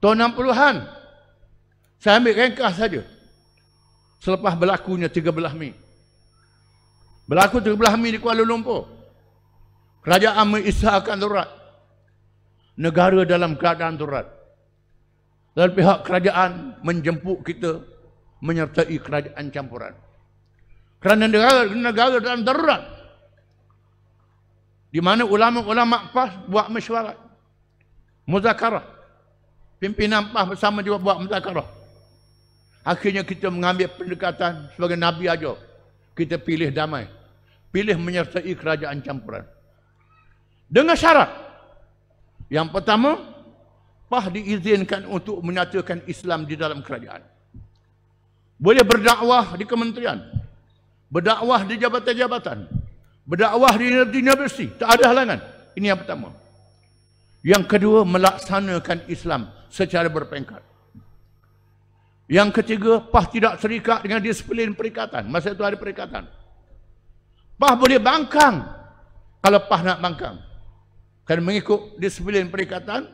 Tahun 60-an. Saya ambil ringkas saja. Selepas berlakunya 13 Mei. Berlaku 13 Mei di Kuala Lumpur. Kerajaan mengisahkan turat. Negara dalam keadaan turat. Dan pihak kerajaan menjemput kita menyertai kerajaan campuran. Kerana negara, negara dalam turat Di mana ulama-ulama PAS buat mesyuarat. Muzakarah pimpinan PAS bersama juga buat mutakarah. Akhirnya kita mengambil pendekatan sebagai Nabi aja. Kita pilih damai. Pilih menyertai kerajaan campuran. Dengan syarat. Yang pertama, PAH diizinkan untuk menyatakan Islam di dalam kerajaan. Boleh berdakwah di kementerian. Berdakwah di jabatan-jabatan. Berdakwah di universiti. Tak ada halangan. Ini yang Pertama. Yang kedua, melaksanakan Islam secara berpengkat. Yang ketiga, PAH tidak serikat dengan disiplin perikatan. Masa itu ada perikatan. PAH boleh bangkang kalau PAH nak bangkang. Kerana mengikut disiplin perikatan,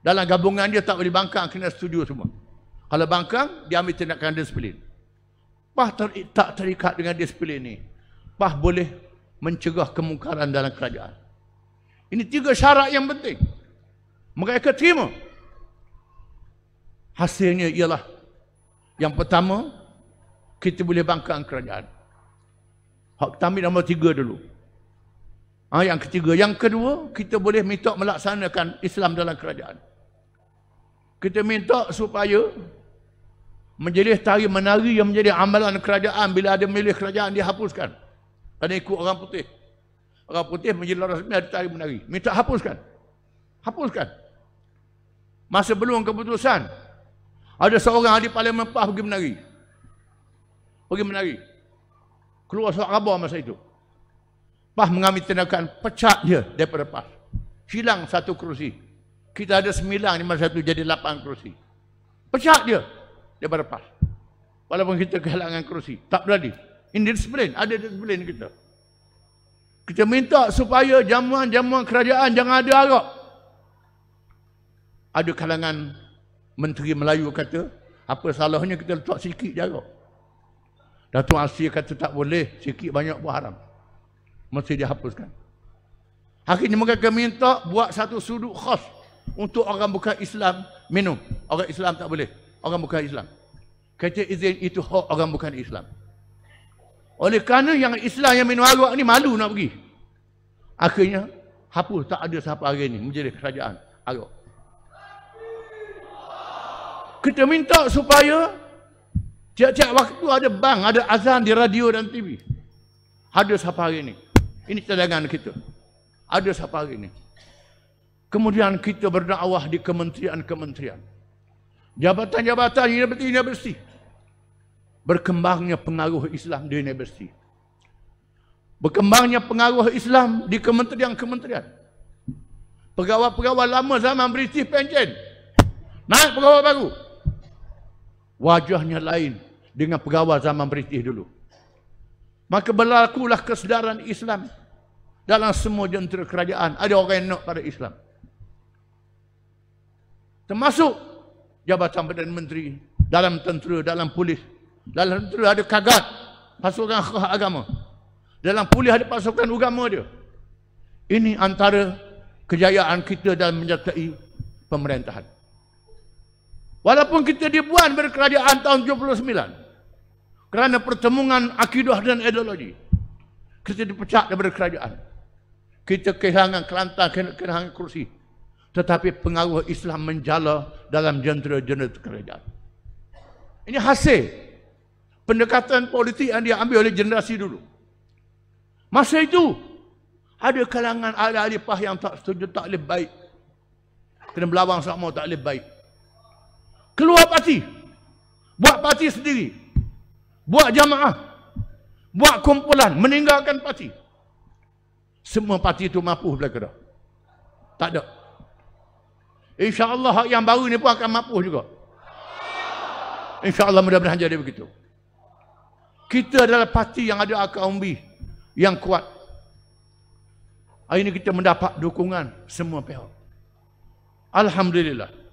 dalam gabungan dia tak boleh bangkang, kena setuju semua. Kalau bangkang, dia ambil tindakan disiplin. PAH ter tak terikat dengan disiplin ini. PAH boleh mencegah kemungkaran dalam kerajaan. Ini tiga syarat yang penting. Mereka terima. Hasilnya ialah yang pertama, kita boleh bangkang kerajaan. Hak kita ambil nombor tiga dulu. Ha, yang ketiga. Yang kedua, kita boleh minta melaksanakan Islam dalam kerajaan. Kita minta supaya menjadi tarik menari yang menjadi amalan kerajaan bila ada milih kerajaan dihapuskan. Kena ikut orang putih. Orang putih menjadi orang resmi ada tarik menari. Minta hapuskan. Hapuskan. Masa belum keputusan. Ada seorang ahli parlimen PAH pergi menari. Pergi menari. Keluar surat khabar masa itu. PAH mengambil tindakan pecat dia daripada PAH. Hilang satu kerusi. Kita ada sembilan di masa itu jadi lapan kerusi. Pecat dia daripada PAH. Walaupun kita kehilangan kerusi. Tak berani. Indisiplin. Ada disiplin kita. Kita minta supaya jamuan-jamuan kerajaan jangan ada harap ada kalangan menteri Melayu kata apa salahnya kita letak sikit jarak Datuk Asyik kata tak boleh sikit banyak pun haram mesti dihapuskan akhirnya mereka minta buat satu sudut khas untuk orang bukan Islam minum orang Islam tak boleh orang bukan Islam kata izin itu hak orang bukan Islam oleh kerana yang Islam yang minum arak ni malu nak pergi akhirnya hapus tak ada siapa hari ni menjadi kerajaan arak kita minta supaya tiap-tiap waktu ada bang, ada azan di radio dan TV. Ada siapa hari ini? Ini cadangan kita. Ada siapa hari ini? Kemudian kita berdakwah di kementerian-kementerian. Jabatan-jabatan universiti-universiti. Berkembangnya pengaruh Islam di universiti. Berkembangnya pengaruh Islam di kementerian-kementerian. Pegawai-pegawai lama zaman British pencen. Naik pegawai baru wajahnya lain dengan pegawai zaman British dulu. Maka berlakulah kesedaran Islam dalam semua jentera kerajaan. Ada orang yang nak pada Islam. Termasuk Jabatan Perdana Menteri dalam tentera, dalam polis. Dalam tentera ada kagat pasukan hak agama. Dalam polis ada pasukan agama dia. Ini antara kejayaan kita dalam menyertai pemerintahan. Walaupun kita dibuat dari kerajaan tahun 79. Kerana pertemuan akidah dan ideologi. Kita dipecat daripada kerajaan. Kita kehilangan Kelantan, kehilangan kursi. Tetapi pengaruh Islam menjala dalam jentera-jentera kerajaan. Ini hasil pendekatan politik yang diambil oleh generasi dulu. Masa itu, ada kalangan ahli-ahli pah yang tak setuju, tak lebih baik. Kena berlawan sama tak lebih baik keluar parti buat parti sendiri buat jamaah buat kumpulan meninggalkan parti semua parti itu mampu belaka dah tak ada insyaallah hak yang baru ni pun akan mampu juga insyaallah mudah-mudahan jadi begitu kita adalah parti yang ada akal umbi yang kuat hari ini kita mendapat dukungan semua pihak alhamdulillah